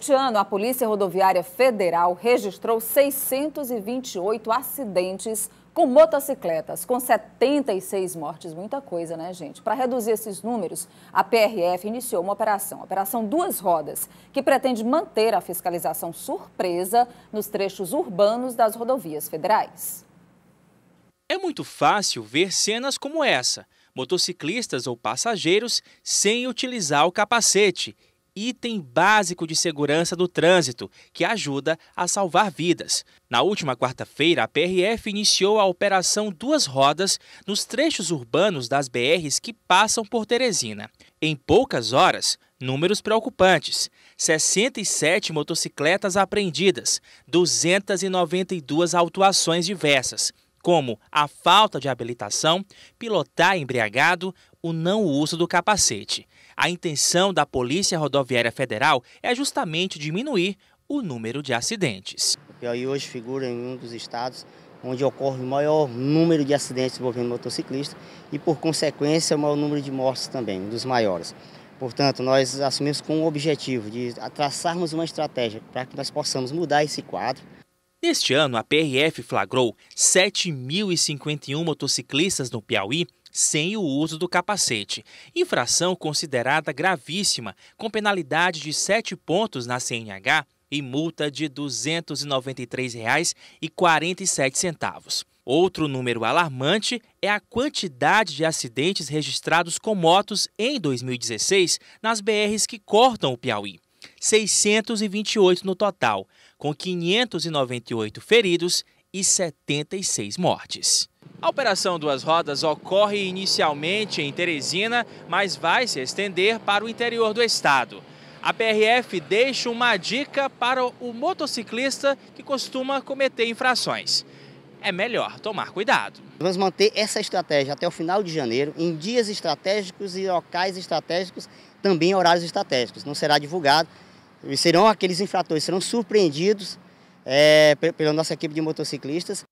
Este ano, a Polícia Rodoviária Federal registrou 628 acidentes com motocicletas, com 76 mortes, muita coisa, né, gente? Para reduzir esses números, a PRF iniciou uma operação, Operação Duas Rodas, que pretende manter a fiscalização surpresa nos trechos urbanos das rodovias federais. É muito fácil ver cenas como essa: motociclistas ou passageiros sem utilizar o capacete item básico de segurança do trânsito, que ajuda a salvar vidas. Na última quarta-feira, a PRF iniciou a operação Duas Rodas nos trechos urbanos das BRs que passam por Teresina. Em poucas horas, números preocupantes: 67 motocicletas apreendidas, 292 autuações diversas como a falta de habilitação, pilotar embriagado, o não uso do capacete. A intenção da Polícia Rodoviária Federal é justamente diminuir o número de acidentes. E aí hoje figura em um dos estados onde ocorre o maior número de acidentes envolvendo motociclistas e, por consequência, o maior número de mortes também, um dos maiores. Portanto, nós assumimos com o objetivo de traçarmos uma estratégia para que nós possamos mudar esse quadro. Neste ano, a PRF flagrou 7.051 motociclistas no Piauí sem o uso do capacete, infração considerada gravíssima, com penalidade de 7 pontos na CNH e multa de R$ 293,47. Outro número alarmante é a quantidade de acidentes registrados com motos em 2016 nas BRs que cortam o Piauí. 628 no total, com 598 feridos e 76 mortes. A Operação Duas Rodas ocorre inicialmente em Teresina, mas vai se estender para o interior do estado. A PRF deixa uma dica para o motociclista que costuma cometer infrações. É melhor tomar cuidado. Vamos manter essa estratégia até o final de janeiro, em dias estratégicos e locais estratégicos, também em horários estratégicos. Não será divulgado, serão aqueles infratores, serão surpreendidos é, pela nossa equipe de motociclistas